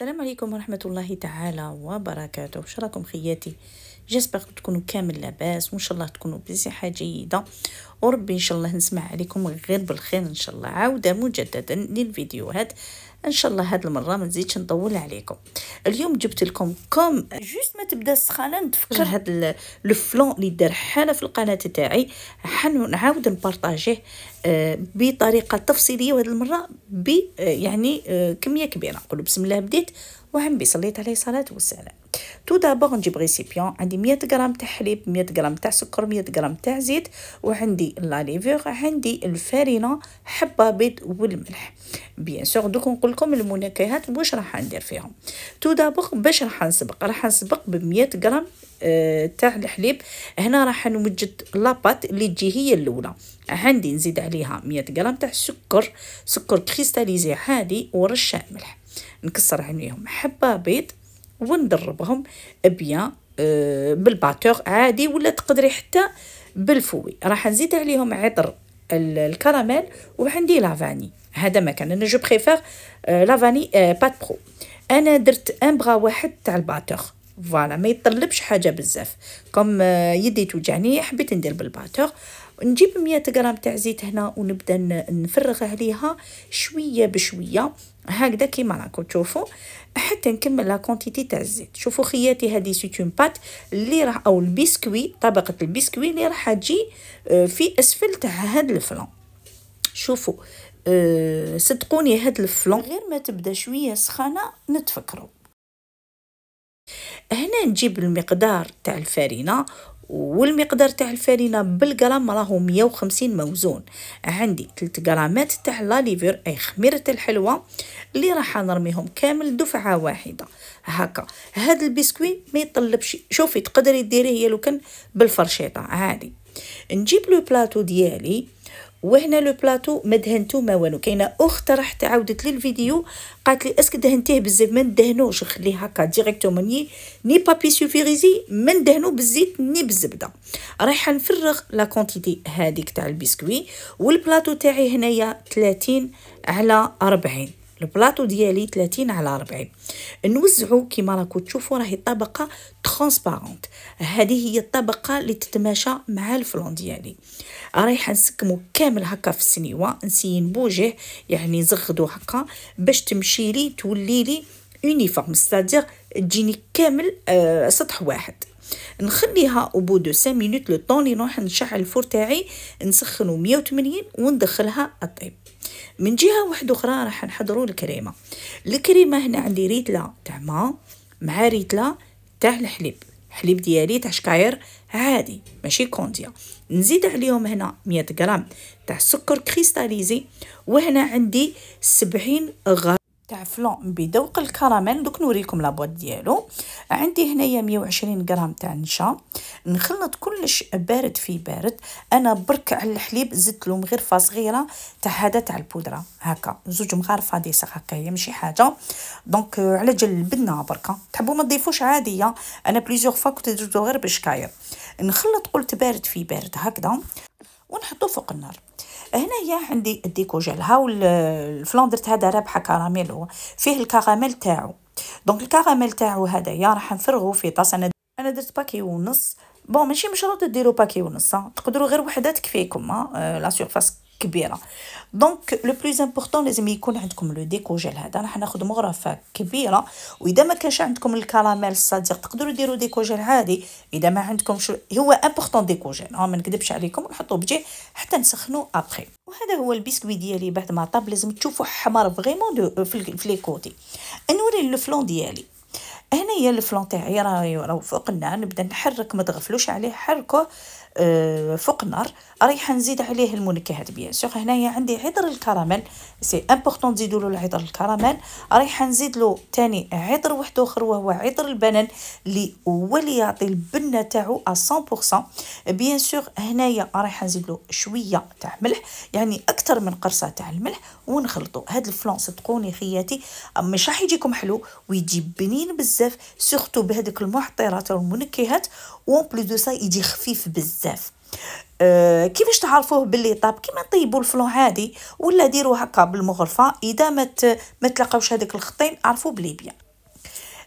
السلام عليكم ورحمة الله تعالى وبركاته وش راكم خياتي جيسبر تكونوا كامل لاباس وان شاء الله تكونوا بصحة جيدة وربي ان شاء الله نسمع عليكم غير بالخير ان شاء الله عودة مجددا للفيديوهات ان شاء الله هاد المره ما نزيدش نطول عليكم اليوم جبت لكم كوم جوست ما تبدا السخانه نتفكر هاد الفلون اللي دار حاله في القناه تاعي نعاود نبارطاجيه آه، بطريقه تفصيليه وهاد المره ب آه، يعني آه، كميه كبيره نقولوا بسم الله بديت وهم بيصليت عليه صلاة والسلام تو دابور نجيب ريسيبيون عندي مية غرام تاع حليب مية غرام تاع سكر مية غرام تاع زيت وعندي لا ليفور عندي الفارينة حبة بيض والملح بيان سور دوك نقول لكم المنكهات واش راح ندير فيهم تو دابور باش راح نسبق راح نسبق ب 100 غرام آه، تاع الحليب هنا راح نوجد لاباط اللي تجي هي الاولى عندي نزيد عليها 100 غرام تاع السكر سكر كريستاليزي عادي ورشه ملح نكسر عليهم حبة بيض وندربهم بيان آه، بالباتور عادي ولا تقدري حتى بالفوي راح نزيد عليهم عطر الكراميل وعندي لافاني هذا ما كان انا جو بريفير آه، لافاني آه، بات برو انا درت ان بغا واحد تاع الباتور فوالا ما يطلبش حاجه بزاف كوم يدي توجعني حبيت ندير بالباتور نجيب 100 غرام تاع زيت هنا ونبدا نفرغ عليها شويه بشويه هكذا كيما راكم تشوفوا حتى نكمل لا كونتيتي تاع الزيت شوفوا خياتي هذه سيتون بات اللي راح او البسكوي طبقه البسكوي اللي راح تجي آه، في اسفل تاع هذا الفلون شوفوا أه صدقوني هاد الفلون غير ما تبدا شويه سخانه نتفكروا هنا نجيب المقدار تاع الفرينه والمقدار تاع الفارينة بالغرام راهو 150 موزون عندي 3 غرامات تاع لا ليفور اي خميرة الحلوى اللي راح نرميهم كامل دفعة واحدة هكا هاد البسكوي ما يطلبش شوفي تقدري ديريه لو كان بالفرشيطة عادي نجيب لو بلاطو ديالي وهنا لو بلاطو ما دهنتو ما والو كاينه اخت راح تعاودت لي الفيديو قالت لي اسك دهنتيه بزاف ما ندهنوش خليه هكا ديريكتومون ني ني بابي سوفيريزي ما ندهنو بالزيت ني بالزبده رايحه نفرغ لا كونتيتي هذيك تاع البسكوي والبلاطو تاعي هنايا 30 على 40 البلاطو ديالي 30 على 40 نوزعو كيما راكو تشوفوا راهي طبقه ترانسبارونت هذه هي الطبقه اللي تتماشى مع الفلون ديالي رايحه نسكمو كامل هكا في السنيوه نسين بوجه يعني نزغدو هكا باش تمشي لي تولي لي يونيفورم ستادير تجيني كامل آه سطح واحد نخليها او دو 5 مينوت لو طون لي نروح نشعل الفور تاعي نسخنو 180 وندخلها الطيب من جهه واحده اخرى راح نحضروا الكريمه الكريمه هنا عندي ريتله تاع ما مع ريتله تاع الحليب الحليب ديالي تاع شكاير عادي ماشي كونديا نزيد عليهم هنا 100 غرام تاع سكر كريستاليزي وهنا عندي 70 غرام تاع فلون بذوق الكراميل دوك نوريكم لابواط ديالو عندي هنايا 120 غرام تاع نشا نخلط كلش بارد في بارد انا برك على الحليب زدت لهم غرفه صغيره تاع هذا تاع البودره هكا زوج مغارفه ديسا هكا هي ماشي حاجه دونك آه، على جال البنه برك تحبوا ما تضيفوش عاديه انا بليزيوغ فوا كنت غير بشكاير نخلط قلت بارد في بارد هكذا ونحطو فوق النار هنايا عندي الديكو جيل هاو الفلاندر هذا رابحه كراميل هو فيه الكراميل تاعو دونك الكراميل تاعو هذايا راح نفرغو في طاس انا انا درت باكي ونص بون ماشي مشروط ديرو باكي ونص تقدروا غير وحده تكفيكم أه، لا سيرفاس كبيره دونك لو بلوز امبورطون لازم يكون عندكم لو ديكو جيل هذا راح ناخذ مغرفه كبيره واذا ما كانش عندكم الكراميل صادق تقدروا ديروا ديكو جيل عادي اذا ما عندكمش هو امبورطون ديكو جيل ما نكذبش عليكم نحطوا بجي حتى نسخنوا ابخي وهذا هو البسكوي ديالي بعد ما طاب لازم تشوفوا حمر فريمون في لي كوتي نوري الفلون ديالي هنايا الفلون تاعي راه فوق النار نبدا نحرك ما تغفلوش عليه حركوه آه، فوق النار رايحه نزيد عليه المنكهات بيان سور هنايا عندي عطر الكراميل سي امبورطون تزيدوا له العطر الكراميل رايحه نزيد له ثاني عطر واحد اخر وهو عطر البنان اللي هو اللي يعطي البنه تاعو 100% بيان سور هنايا رايحه نزيد له شويه تاع ملح يعني اكثر من قرصه تاع الملح ونخلطوا هاد الفلون صدقوني خياتي مش راح يجيكم حلو ويجي بنين بزاف سورتو بهذوك المعطرات والمنكهات وان بلو دو سا يجي خفيف بزاف بزاف أه كيفاش تعرفوه باللي طاب كيما طيبوا الفلون عادي ولا ديروه هكا بالمغرفه اذا ما ما تلاقاوش هذاك الخطين عرفوا بلي بيان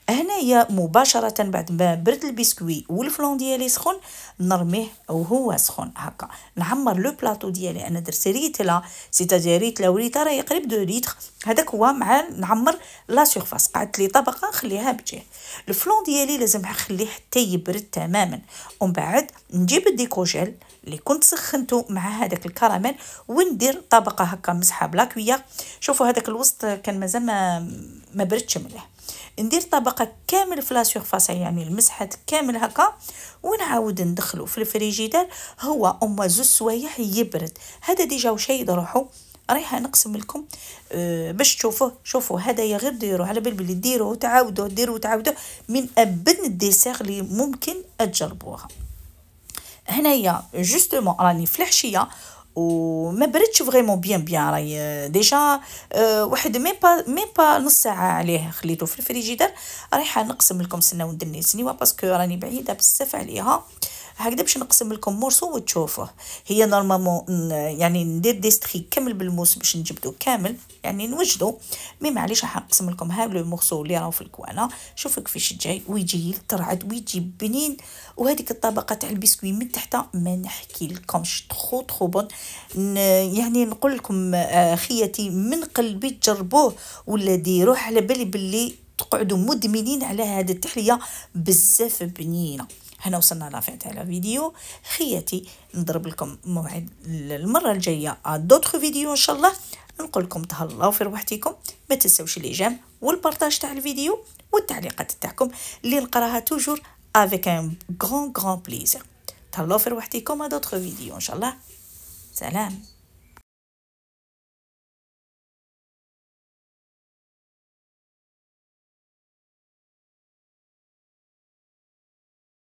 هنايا مباشره بعد ما برد البسكوي والفلون ديالي سخن نرميه وهو سخن هكا نعمر لو بلاطو ديالي انا درت ريتلا سيتادير ريتلا وريتا راهي قريب دو ريتر هذاك هو مع نعمر لا سيرفاس قعدت لي طبقه نخليها بجه الفلون ديالي لازم نخليه حتى يبرد تماما ومن بعد نجيب الديكوجيل اللي كنت سخنته مع هذاك الكراميل وندير طبقه هكا مسحه بلاكويه شوفوا هذاك الوسط كان مازال ما ما بردش مليح ندير طبقه كامل في لا سيرفاس يعني المسحات كامل هكا ونعاود ندخلو في الفريجيدار هو اما زوج سوايع يبرد هذا ديجا وشيد روحو رايحه نقسم لكم أه باش تشوفوه شوفوا هذايا غير ديروه على بال بلي ديروه وتعاودوه ديروه وتعاودوه من ابن الديسير اللي ممكن تجربوها هنايا جوستومون راني في الحشيه وما بردش فريمون بيان بيان راهي ديجا أه واحد مي با مي با نص ساعه عليه خليته في الفريجيدر رايحه نقسم لكم سنه وندني سنيوه باسكو راني بعيده بزاف عليها أه هكذا نقسم لكم مورسو وتشوفوه هي نورمالمون يعني ندير ديستري كامل بالموس باش نجبدو كامل يعني نوجدو مي معليش راح نقسم لكم ها لو مورسو اللي راهو في الكوانه شوفوا كيفاش جاي ويجي يترعد ويجي بنين وهذيك الطبقه تاع البسكوي من تحت ما نحكي لكمش تخو تخو بون يعني نقول لكم آه، خياتي من قلبي تجربوه ولا ديروه على بالي باللي تقعدوا مدمنين على هذه التحليه بزاف بنينه هنا وصلنا لافين تاع الفيديو خياتي نضرب لكم موعد المره الجايه دوتغ فيديو ان شاء الله نقول لكم تهلاو في روحتكم ما تنساوش الايجام والبارطاج تاع الفيديو والتعليقات تاعكم اللي نقراها توجور افيك ان غران غران بليزير تهلاو في روحتكم دوتغ فيديو ان شاء الله سلام